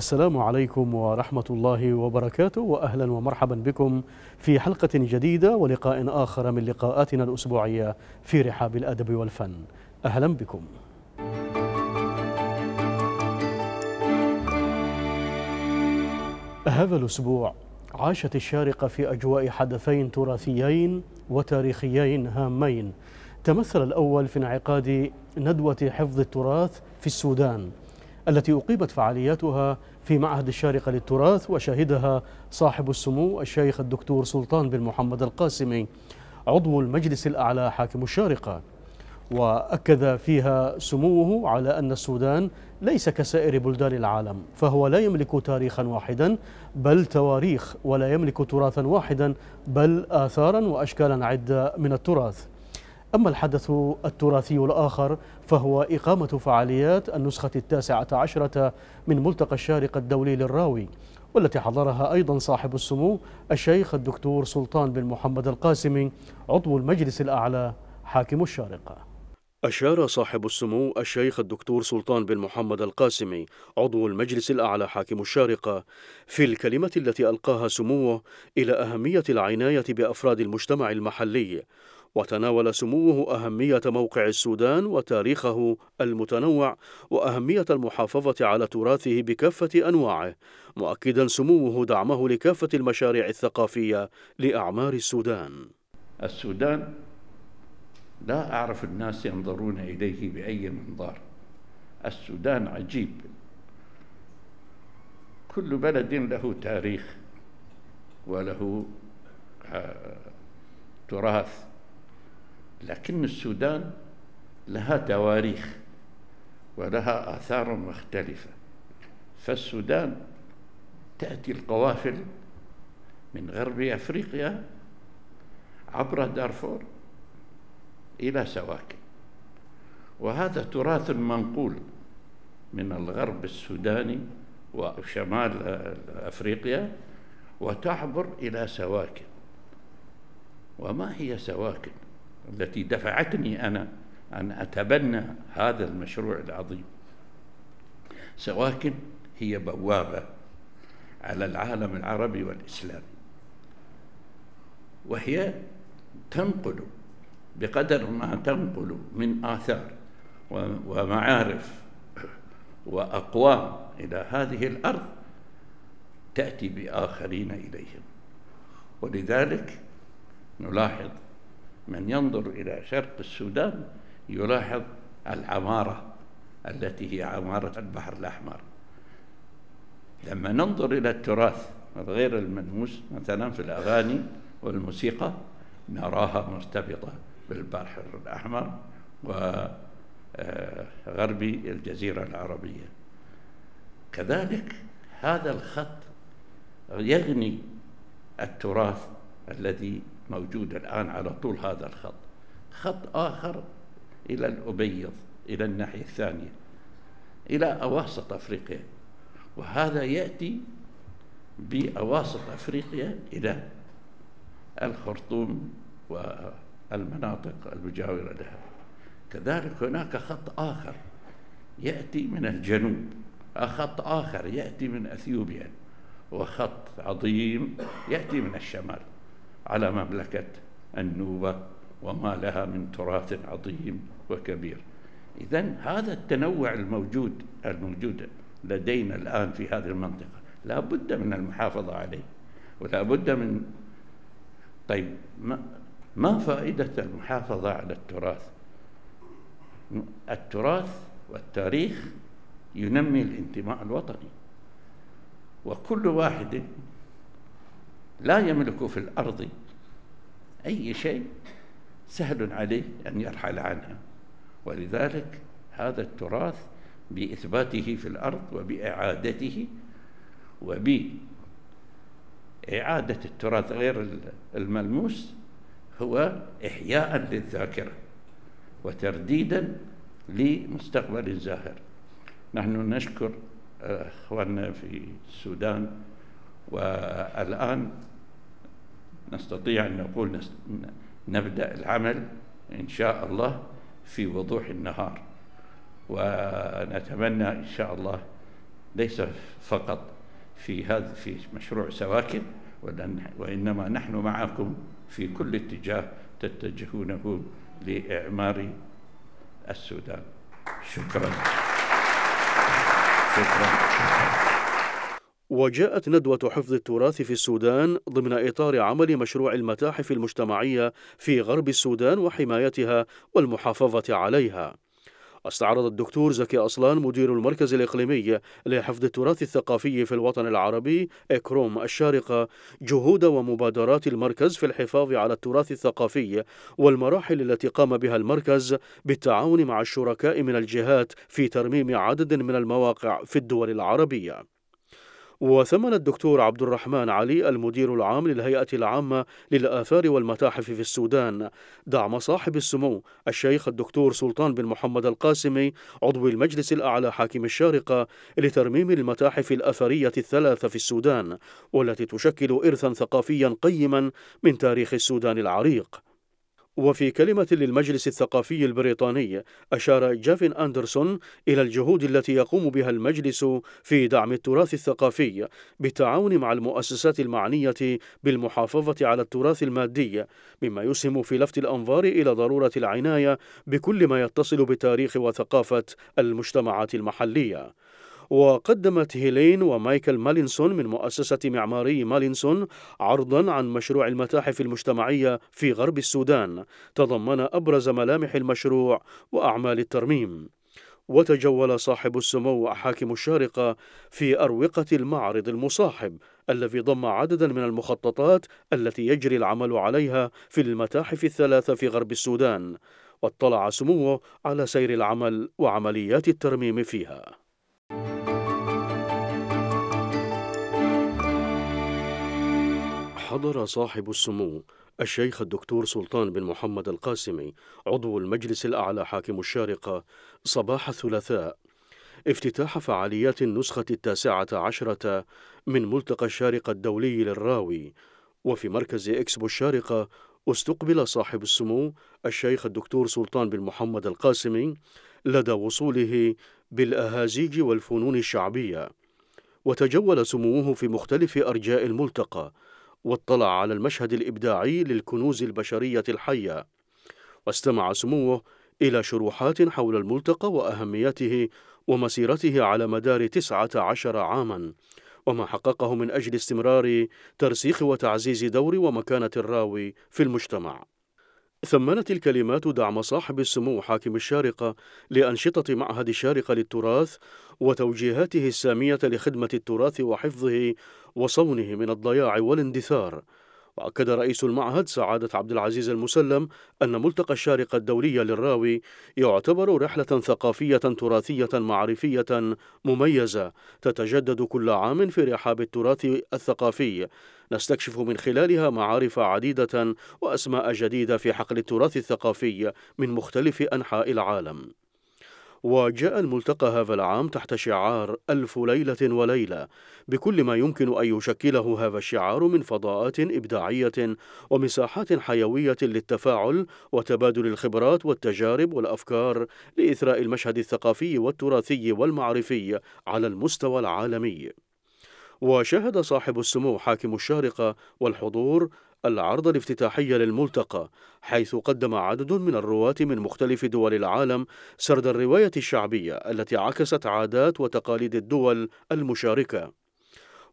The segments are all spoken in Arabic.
السلام عليكم ورحمة الله وبركاته وأهلا ومرحبا بكم في حلقة جديدة ولقاء آخر من لقاءاتنا الأسبوعية في رحاب الأدب والفن أهلا بكم هذا الأسبوع عاشت الشارقة في أجواء حدثين تراثيين وتاريخيين هامين تمثل الأول في انعقاد ندوة حفظ التراث في السودان التي أقيمت فعالياتها في معهد الشارقة للتراث وشهدها صاحب السمو الشيخ الدكتور سلطان بن محمد القاسمي عضو المجلس الأعلى حاكم الشارقة وأكد فيها سموه على أن السودان ليس كسائر بلدان العالم فهو لا يملك تاريخا واحدا بل تواريخ ولا يملك تراثا واحدا بل آثارا وأشكالا عدة من التراث أما الحدث التراثي الآخر فهو إقامة فعاليات النسخة التاسعة عشرة من ملتقى الشارقة الدولي للراوي والتي حضرها أيضا صاحب السمو الشيخ الدكتور سلطان بن محمد القاسمي عضو المجلس الأعلى حاكم الشارقة أشار صاحب السمو الشيخ الدكتور سلطان بن محمد القاسمي عضو المجلس الأعلى حاكم الشارقة في الكلمة التي ألقاها سموه إلى أهمية العناية بأفراد المجتمع المحلي وتناول سموه أهمية موقع السودان وتاريخه المتنوع وأهمية المحافظة على تراثه بكافة أنواعه مؤكدا سموه دعمه لكافة المشاريع الثقافية لأعمار السودان السودان لا أعرف الناس ينظرون إليه بأي منظار السودان عجيب كل بلد له تاريخ وله آه، تراث لكن السودان لها تواريخ ولها آثار مختلفة فالسودان تأتي القوافل من غرب أفريقيا عبر دارفور إلى سواكن وهذا تراث منقول من الغرب السوداني وشمال أفريقيا وتعبر إلى سواكن وما هي سواكن التي دفعتني أنا أن أتبنى هذا المشروع العظيم سواكن هي بوابة على العالم العربي والإسلامي وهي تنقل بقدر ما تنقل من آثار ومعارف وأقوام إلى هذه الأرض تأتي بآخرين إليهم ولذلك نلاحظ من ينظر إلى شرق السودان يلاحظ العمارة التي هي عمارة البحر الأحمر لما ننظر إلى التراث غير الملموس مثلا في الأغاني والموسيقى نراها مرتبطة بالبحر الأحمر وغربي آه، الجزيرة العربية كذلك هذا الخط يغني التراث الذي موجود الآن على طول هذا الخط خط آخر إلى الأبيض إلى الناحية الثانية إلى أواسط أفريقيا وهذا يأتي بأواسط أفريقيا إلى الخرطوم والمناطق المجاورة لها كذلك هناك خط آخر يأتي من الجنوب خط آخر يأتي من أثيوبيا وخط عظيم يأتي من الشمال على نعم. مملكة النوبة وما لها من تراث عظيم وكبير إذا هذا التنوع الموجود الموجود لدينا الآن في هذه المنطقة لا بد من المحافظة عليه ولا بد من طيب ما, ما فائدة المحافظة على التراث التراث والتاريخ ينمي الانتماء الوطني وكل واحد لا يملك في الأرض أي شيء سهل عليه أن يرحل عنها ولذلك هذا التراث بإثباته في الأرض وبإعادته وبإعادة التراث غير الملموس هو إحياء للذاكرة وترديدا لمستقبل الزاهر نحن نشكر اخواننا في السودان والان نستطيع أن نقول نبدأ العمل إن شاء الله في وضوح النهار ونتمنى إن شاء الله ليس فقط في هذا في مشروع سواكن وإنما نحن معكم في كل اتجاه تتجهونه لإعمار السودان شكرا شكرا, شكرا. وجاءت ندوة حفظ التراث في السودان ضمن إطار عمل مشروع المتاحف المجتمعية في غرب السودان وحمايتها والمحافظة عليها. استعرض الدكتور زكي أصلان مدير المركز الإقليمي لحفظ التراث الثقافي في الوطن العربي إكروم الشارقة جهود ومبادرات المركز في الحفاظ على التراث الثقافي والمراحل التي قام بها المركز بالتعاون مع الشركاء من الجهات في ترميم عدد من المواقع في الدول العربية وثمن الدكتور عبد الرحمن علي المدير العام للهيئة العامة للآثار والمتاحف في السودان دعم صاحب السمو الشيخ الدكتور سلطان بن محمد القاسمي عضو المجلس الأعلى حاكم الشارقة لترميم المتاحف الأثرية الثلاثة في السودان والتي تشكل إرثا ثقافيا قيما من تاريخ السودان العريق وفي كلمة للمجلس الثقافي البريطاني أشار جافين أندرسون إلى الجهود التي يقوم بها المجلس في دعم التراث الثقافي بالتعاون مع المؤسسات المعنية بالمحافظة على التراث المادي مما يسهم في لفت الأنظار إلى ضرورة العناية بكل ما يتصل بتاريخ وثقافة المجتمعات المحلية وقدمت هيلين ومايكل مالينسون من مؤسسة معماري مالينسون عرضا عن مشروع المتاحف المجتمعية في غرب السودان تضمن أبرز ملامح المشروع وأعمال الترميم وتجول صاحب السمو حاكم الشارقة في أروقة المعرض المصاحب الذي ضم عددا من المخططات التي يجري العمل عليها في المتاحف الثلاثة في غرب السودان واطلع سموه على سير العمل وعمليات الترميم فيها حضر صاحب السمو الشيخ الدكتور سلطان بن محمد القاسمي عضو المجلس الأعلى حاكم الشارقة صباح الثلاثاء افتتاح فعاليات النسخة التاسعة عشرة من ملتقى الشارقة الدولي للراوي وفي مركز إكسبو الشارقة استقبل صاحب السمو الشيخ الدكتور سلطان بن محمد القاسمي لدى وصوله بالأهازيج والفنون الشعبية وتجول سموه في مختلف أرجاء الملتقى واطلع على المشهد الإبداعي للكنوز البشرية الحية واستمع سموه إلى شروحات حول الملتقى وأهميته ومسيرته على مدار تسعة عشر عاماً وما حققه من أجل استمرار ترسيخ وتعزيز دور ومكانة الراوي في المجتمع ثمنت الكلمات دعم صاحب السمو حاكم الشارقة لأنشطة معهد الشارقة للتراث وتوجيهاته السامية لخدمة التراث وحفظه وصونه من الضياع والاندثار وأكد رئيس المعهد سعادة عبد العزيز المسلم أن ملتقى الشارقة الدولية للراوي يعتبر رحلة ثقافية تراثية معرفية مميزة تتجدد كل عام في رحاب التراث الثقافي نستكشف من خلالها معارف عديدة وأسماء جديدة في حقل التراث الثقافي من مختلف أنحاء العالم وجاء الملتقى هذا العام تحت شعار ألف ليلة وليلة بكل ما يمكن أن يشكله هذا الشعار من فضاءات إبداعية ومساحات حيوية للتفاعل وتبادل الخبرات والتجارب والأفكار لإثراء المشهد الثقافي والتراثي والمعرفي على المستوى العالمي وشهد صاحب السمو حاكم الشارقة والحضور العرض الافتتاحي للملتقى حيث قدم عدد من الرواة من مختلف دول العالم سرد الرواية الشعبية التي عكست عادات وتقاليد الدول المشاركة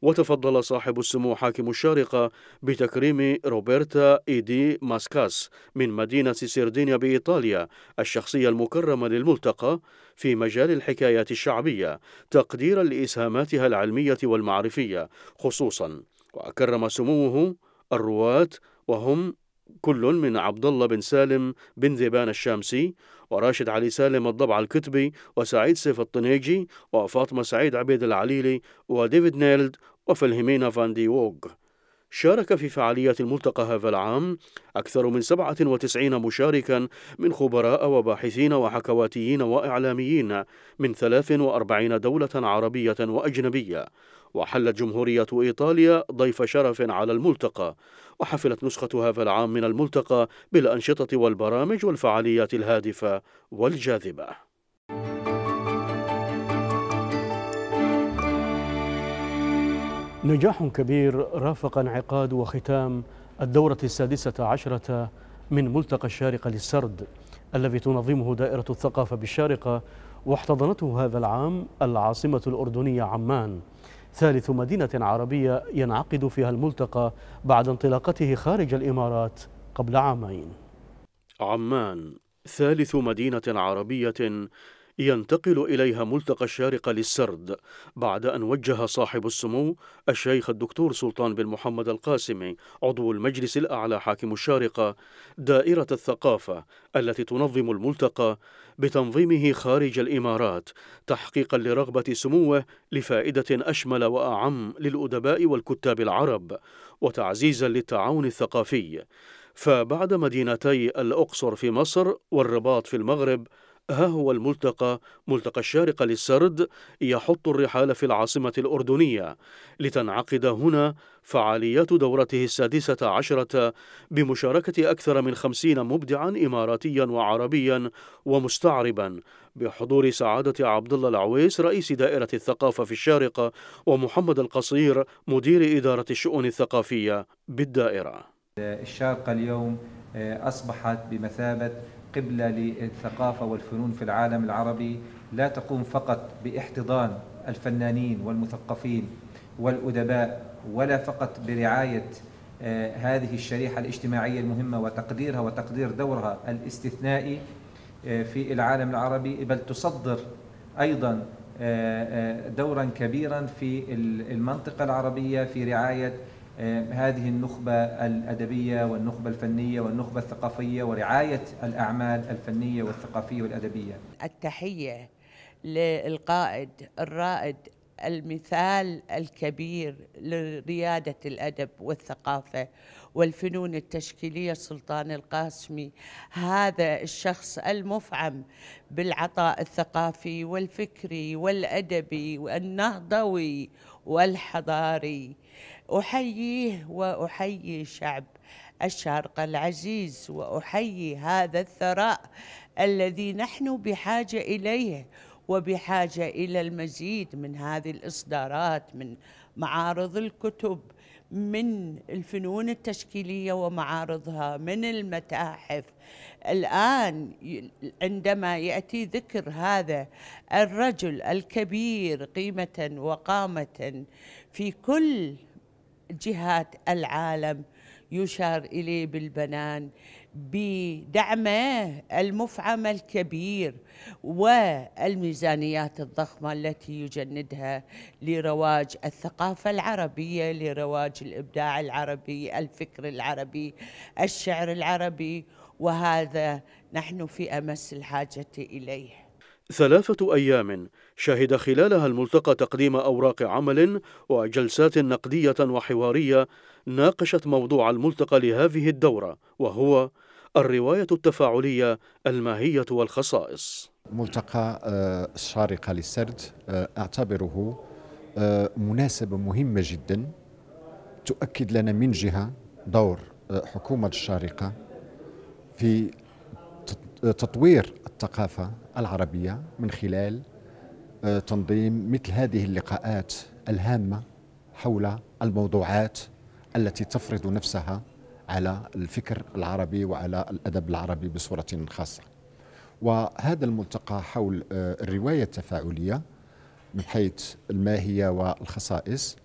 وتفضل صاحب السمو حاكم الشارقة بتكريم روبرتا إيدي ماسكاس من مدينة سيردينيا بإيطاليا الشخصية المكرمة للملتقى في مجال الحكايات الشعبية تقديرا لإسهاماتها العلمية والمعرفية خصوصا وأكرم سموه الرواة وهم كل من عبد الله بن سالم بن ذبان الشامسي وراشد علي سالم الضبع الكتبي وسعيد سيف الطنيجي وفاطمة سعيد عبيد العليلي وديفيد نيلد وفلهمينا فان دي ووغ شارك في فعاليات الملتقى هذا العام أكثر من 97 مشاركا من خبراء وباحثين وحكواتيين وإعلاميين من 43 دولة عربية وأجنبية وحلت جمهورية إيطاليا ضيف شرف على الملتقى وحفلت نسخة هذا العام من الملتقى بالأنشطة والبرامج والفعاليات الهادفة والجاذبة نجاح كبير رافق انعقاد وختام الدورة السادسة عشرة من ملتقى الشارقة للسرد الذي تنظمه دائرة الثقافة بالشارقة واحتضنته هذا العام العاصمة الأردنية عمان ثالث مدينة عربية ينعقد فيها الملتقى بعد انطلاقته خارج الإمارات قبل عامين عمان ثالث مدينة عربية ينتقل إليها ملتقى الشارقة للسرد بعد أن وجه صاحب السمو الشيخ الدكتور سلطان بن محمد القاسمي عضو المجلس الأعلى حاكم الشارقة دائرة الثقافة التي تنظم الملتقى بتنظيمه خارج الإمارات تحقيقا لرغبة سموه لفائدة أشمل وأعم للأدباء والكتاب العرب وتعزيزا للتعاون الثقافي فبعد مدينتي الأقصر في مصر والرباط في المغرب ها هو الملتقى ملتقى الشارقة للسرد يحط الرحال في العاصمة الأردنية لتنعقد هنا فعاليات دورته السادسة عشرة بمشاركة أكثر من خمسين مبدعا إماراتيا وعربيا ومستعربا بحضور سعادة عبد الله العويس رئيس دائرة الثقافة في الشارقة ومحمد القصير مدير إدارة الشؤون الثقافية بالدائرة الشارقة اليوم آه، أصبحت بمثابة قبلة للثقافة والفنون في العالم العربي لا تقوم فقط باحتضان الفنانين والمثقفين والأدباء ولا فقط برعاية آه، هذه الشريحة الاجتماعية المهمة وتقديرها وتقدير دورها الاستثنائي آه، في العالم العربي بل تصدر أيضا آه، دورا كبيرا في المنطقة العربية في رعاية هذه النخبة الأدبية والنخبة الفنية والنخبة الثقافية ورعاية الأعمال الفنية والثقافية والأدبية التحية للقائد الرائد المثال الكبير لريادة الأدب والثقافة والفنون التشكيلية سلطان القاسمي هذا الشخص المفعم بالعطاء الثقافي والفكري والأدبي والنهضوي والحضاري احييه واحيي شعب الشرق العزيز واحيي هذا الثراء الذي نحن بحاجه اليه وبحاجه الى المزيد من هذه الاصدارات من معارض الكتب من الفنون التشكيليه ومعارضها من المتاحف الان عندما ياتي ذكر هذا الرجل الكبير قيمه وقامه في كل جهات العالم يشار اليه بالبنان بدعمه المفعم الكبير والميزانيات الضخمه التي يجندها لرواج الثقافه العربيه، لرواج الابداع العربي، الفكر العربي، الشعر العربي وهذا نحن في امس الحاجه اليه. ثلاثة أيام شهد خلالها الملتقى تقديم أوراق عمل وجلسات نقدية وحوارية ناقشت موضوع الملتقى لهذه الدورة وهو الرواية التفاعلية الماهية والخصائص ملتقى آه، الشارقة للسرد آه، أعتبره آه، مناسبة مهمة جدا تؤكد لنا من جهة دور حكومة الشارقة في تطوير الثقافة العربية من خلال تنظيم مثل هذه اللقاءات الهامة حول الموضوعات التي تفرض نفسها على الفكر العربي وعلى الأدب العربي بصورة خاصة وهذا الملتقى حول آه، الرواية التفاعلية من حيث الماهية والخصائص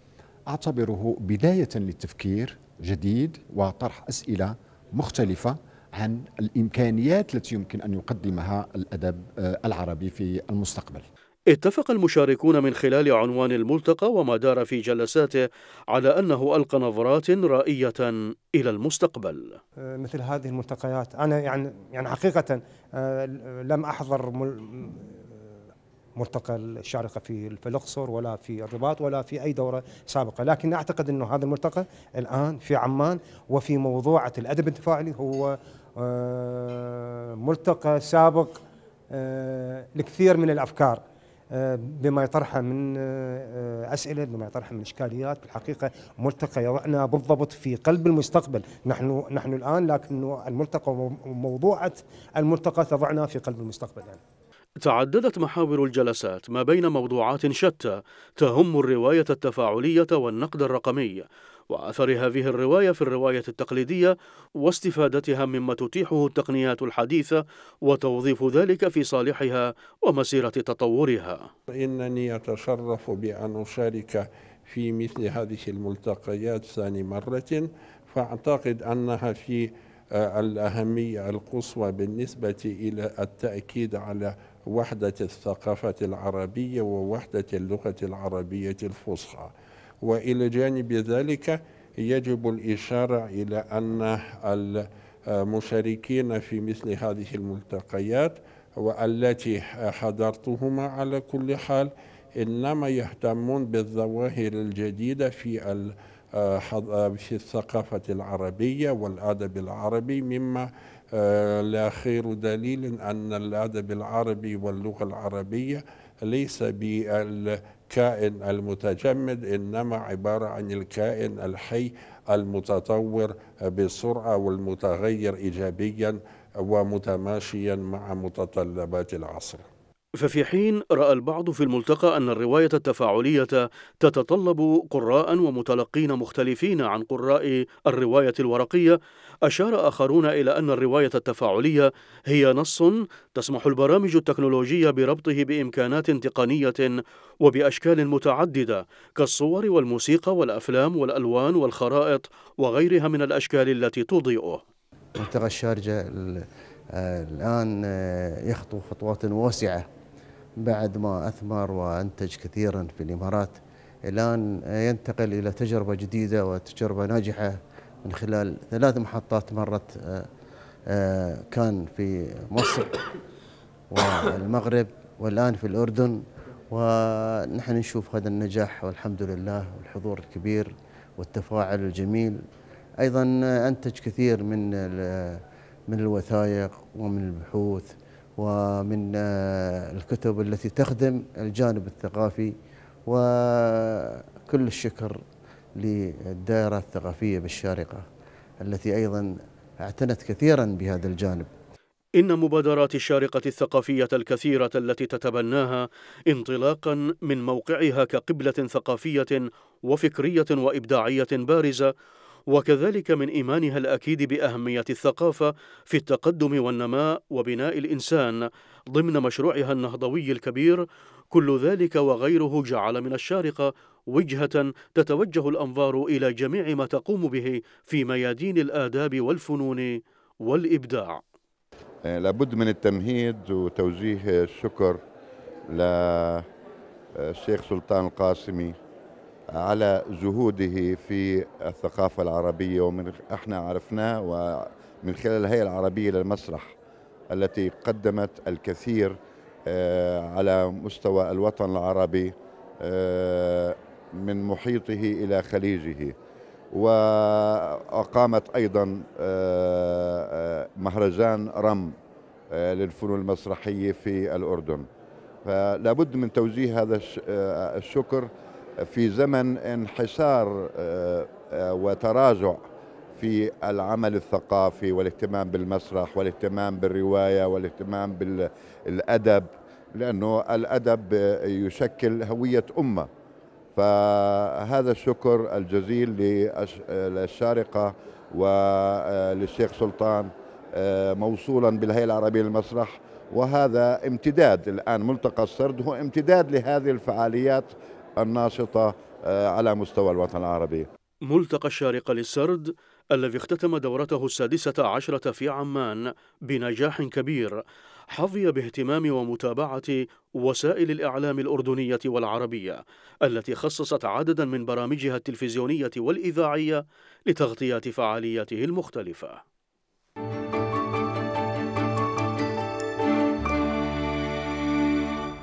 أعتبره بداية للتفكير جديد وطرح أسئلة مختلفة عن الإمكانيات التي يمكن أن يقدمها الأدب آه، العربي في المستقبل اتفق المشاركون من خلال عنوان الملتقى وما دار في جلساته على أنه ألقى نظرات رائية إلى المستقبل أه، مثل هذه الملتقيات أنا يعني, يعني حقيقة أه، لم أحضر ملتقى الشارقة في الأقصر ولا في الرباط ولا في أي دورة سابقة لكن أعتقد أنه هذا الملتقى الآن في عمان وفي موضوعة الأدب التفاعلي هو أه، ملتقى سابق لكثير من الأفكار آه، بما يطرحه من آه، آه، اسئله بما يطرحه من اشكاليات بالحقيقه ملتقى يضعنا بالضبط في قلب المستقبل نحن نحن الان لكن الملتقى وموضوعه الملتقى تضعنا في قلب المستقبل يعني. تعددت محاور الجلسات ما بين موضوعات شتى تهم الرواية التفاعلية والنقد الرقمي وأثر هذه الرواية في الرواية التقليدية واستفادتها مما تتيحه التقنيات الحديثة وتوظيف ذلك في صالحها ومسيرة تطورها إنني أتشرف بأن أشارك في مثل هذه الملتقيات ثاني مرة فأعتقد أنها في آه، الأهمية القصوى بالنسبة إلى التأكيد على وحدة الثقافة العربية ووحدة اللغة العربية الفصحى وإلى جانب ذلك يجب الإشارة إلى أن المشاركين في مثل هذه الملتقيات والتي حضرتهما على كل حال إنما يهتمون بالظواهر الجديدة في في الثقافة العربية والأدب العربي مما آه، لا خير دليل أن الأدب العربي واللغة العربية ليس بال الكائن المتجمد انما عباره عن الكائن الحي المتطور بسرعه والمتغير ايجابيا ومتماشيا مع متطلبات العصر ففي حين رأى البعض في الملتقى أن الرواية التفاعلية تتطلب قراء ومتلقين مختلفين عن قراء الرواية الورقية أشار آخرون إلى أن الرواية التفاعلية هي نص تسمح البرامج التكنولوجية بربطه بإمكانات تقنية وبأشكال متعددة كالصور والموسيقى والأفلام والألوان والخرائط وغيرها من الأشكال التي تضيئه منطقة الشارجة آه، الآن آه، يخطو خطوات واسعة بعد ما أثمر وأنتج كثيرا في الإمارات الآن ينتقل إلى تجربة جديدة وتجربة ناجحة من خلال ثلاث محطات مرت آه، آه، كان في مصر والمغرب والآن في الأردن ونحن نشوف هذا النجاح والحمد لله والحضور الكبير والتفاعل الجميل أيضا أنتج كثير من من الوثائق ومن البحوث ومن آه، الكتب التي تخدم الجانب الثقافي وكل الشكر للدائرة الثقافية بالشارقة التي أيضا اعتنت كثيرا بهذا الجانب إن مبادرات الشارقة الثقافية الكثيرة التي تتبناها انطلاقا من موقعها كقبلة ثقافية وفكرية وإبداعية بارزة وكذلك من إيمانها الأكيد بأهمية الثقافة في التقدم والنماء وبناء الإنسان ضمن مشروعها النهضوي الكبير كل ذلك وغيره جعل من الشارقة وجهة تتوجه الأنظار إلى جميع ما تقوم به في ميادين الآداب والفنون والإبداع آه، لابد من التمهيد وتوجيه الشكر للشيخ آه، سلطان القاسمي على جهوده في الثقافة العربية ومن احنا عرفناه ومن خلال الهيئة العربية للمسرح التي قدمت الكثير آه، على مستوى الوطن العربي آه، من محيطه إلى خليجه وأقامت أيضا آه، مهرجان رم للفنون المسرحية في الأردن فلا بد من توجيه هذا الشكر في زمن انحسار آه، آه، وتراجع في العمل الثقافي والاهتمام بالمسرح والاهتمام بالرواية والاهتمام بالأدب لأنه الأدب يشكل هوية أمة فهذا الشكر الجزيل للشارقة وللشيخ آه، سلطان موصولا بالهيئة العربية للمسرح وهذا امتداد الآن ملتقى السرد هو امتداد لهذه الفعاليات الناشطة آه، على مستوى الوطن العربي ملتقى الشارقة للسرد الذي اختتم دورته السادسة عشرة في عمان بنجاح كبير حظي باهتمام ومتابعة وسائل الإعلام الأردنية والعربية التي خصصت عددا من برامجها التلفزيونية والإذاعية لتغطية فعالياته المختلفة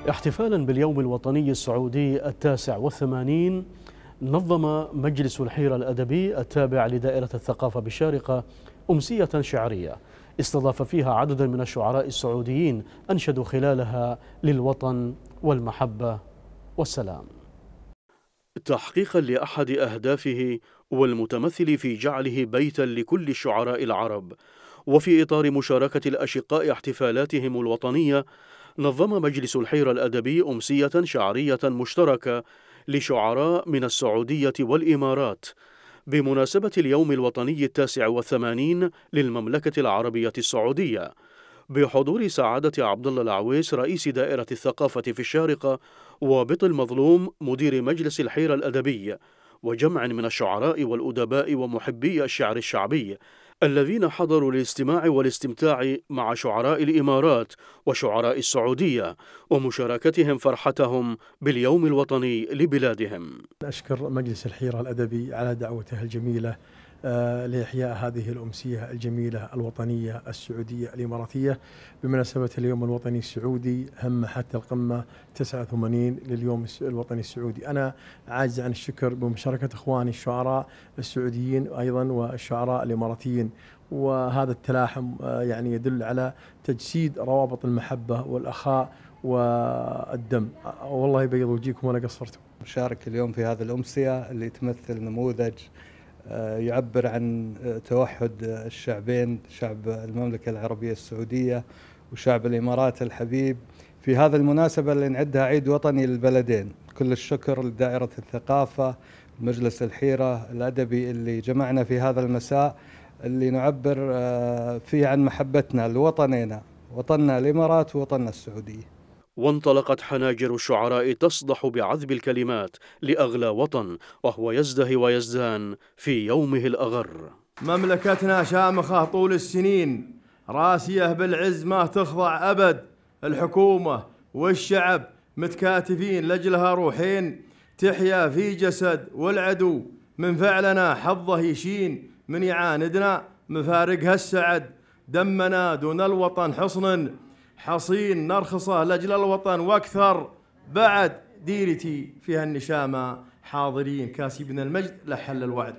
احتفالا باليوم الوطني السعودي التاسع والثمانين نظم مجلس الحيرة الأدبي التابع لدائرة الثقافة بالشارقة أمسية شعرية استضاف فيها عددا من الشعراء السعوديين أنشدوا خلالها للوطن والمحبة والسلام تحقيقا لأحد أهدافه والمتمثل في جعله بيتا لكل الشعراء العرب وفي إطار مشاركة الأشقاء احتفالاتهم الوطنية نظم مجلس الحيرة الأدبي أمسية شعرية مشتركة لشعراء من السعودية والإمارات بمناسبة اليوم الوطني التاسع والثمانين للمملكة العربية السعودية بحضور سعادة عبد الله العويس رئيس دائرة الثقافة في الشارقة وبط المظلوم مدير مجلس الحيرة الأدبي وجمع من الشعراء والأدباء ومحبي الشعر الشعبي الذين حضروا للاستماع والاستمتاع مع شعراء الإمارات وشعراء السعودية ومشاركتهم فرحتهم باليوم الوطني لبلادهم أشكر مجلس الحيرة الأدبي على دعوته الجميلة آه، لإحياء هذه الأمسية الجميلة الوطنية السعودية الإماراتية بمناسبة اليوم الوطني السعودي هم حتى القمة 89 لليوم الوطني السعودي أنا عاجز عن الشكر بمشاركة إخواني الشعراء السعوديين أيضا والشعراء الإماراتيين وهذا التلاحم آه، يعني يدل على تجسيد روابط المحبة والأخاء والدم آه، والله يبيض وجيكم ولا قصرتم مشارك اليوم في هذه الأمسية اللي تمثل نموذج آه، يعبر عن آه، توحد الشعبين شعب المملكة العربية السعودية وشعب الإمارات الحبيب في هذا المناسبة اللي نعدها عيد وطني للبلدين كل الشكر لدائرة الثقافة مجلس الحيرة الأدبي اللي جمعنا في هذا المساء اللي نعبر آه، فيه عن محبتنا لوطننا وطننا الإمارات ووطننا السعودية وانطلقت حناجر الشعراء تصدح بعذب الكلمات لأغلى وطن وهو يزدهي ويزدان في يومه الأغر مملكتنا شامخة طول السنين راسية بالعز ما تخضع أبد الحكومة والشعب متكاتفين لجلها روحين تحيا في جسد والعدو من فعلنا حظه يشين من يعاندنا مفارقها السعد دمنا دون الوطن حصن حصين نرخصه لاجل الوطن واكثر بعد ديرتي فيها النشامه حاضرين كاسبنا المجد لحل الوعد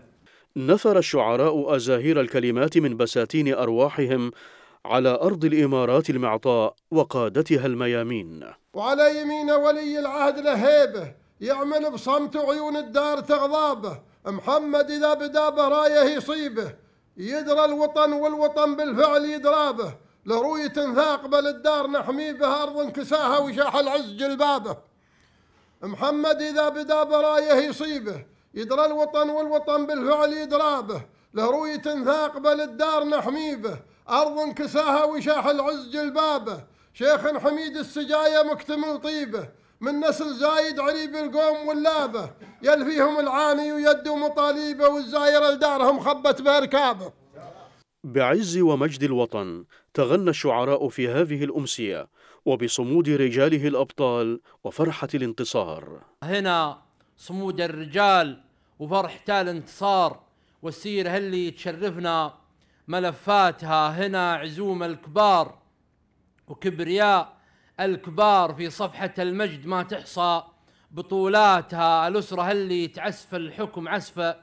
نثر الشعراء ازاهير الكلمات من بساتين ارواحهم على أرض الإمارات المعطاء وقادتها الميامين وعلى يمين ولي العهد لهيبة يعمل بصمت عيون الدار تغضابه محمد إذا بدا برايه يصيبه يدرى الوطن والوطن بالفعل يدرابه لروية ثاقبة للدار الدار نحمي بها أرض كساها وشاح العز جلبابه محمد إذا بدا برايه يصيبه يدرى الوطن والوطن بالفعل يدرابه لروية ثاقبة للدار الدار نحمي به أرض كساها وشاح العز جلبابه شيخ حميد السجاية مكتمل طيبه من نسل زايد عريب القوم واللابه يلفيهم العاني ويد مطاليبه والزايرة لدارهم خبت بركابه بعز ومجد الوطن تغنى الشعراء في هذه الأمسية وبصمود رجاله الأبطال وفرحة الانتصار هنا صمود الرجال وفرحة الانتصار والسيرة اللي تشرفنا ملفاتها هنا عزوم الكبار وكبرياء الكبار في صفحة المجد ما تحصى بطولاتها الأسرة اللي تعسف الحكم عسفة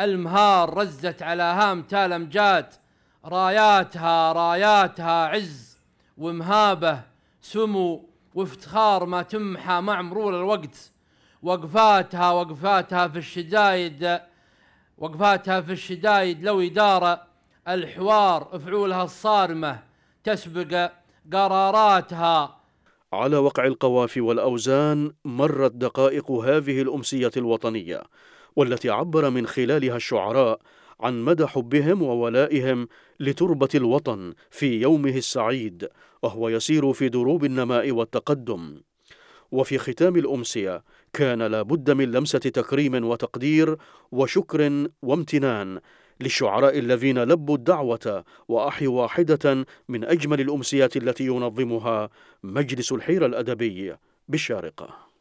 المهار رزت على هام تال أمجاد راياتها راياتها عز ومهابه سمو وافتخار ما تمحى مع مرور الوقت وقفاتها وقفاتها في الشدايد وقفاتها في الشدايد لو إدارة الحوار فعولها الصارمة تسبق قراراتها على وقع القوافي والأوزان مرت دقائق هذه الأمسية الوطنية والتي عبر من خلالها الشعراء عن مدى حبهم وولائهم لتربة الوطن في يومه السعيد وهو يسير في دروب النماء والتقدم وفي ختام الأمسية كان لا بد من لمسة تكريم وتقدير وشكر وامتنان للشعراء الذين لبوا الدعوة وأحيوا واحدة من أجمل الأمسيات التي ينظمها مجلس الحيرة الأدبي بالشارقة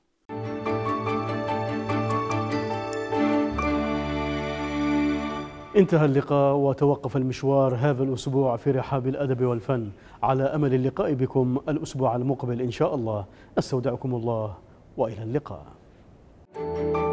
انتهى اللقاء وتوقف المشوار هذا الأسبوع في رحاب الأدب والفن على أمل اللقاء بكم الأسبوع المقبل إن شاء الله أستودعكم الله وإلى اللقاء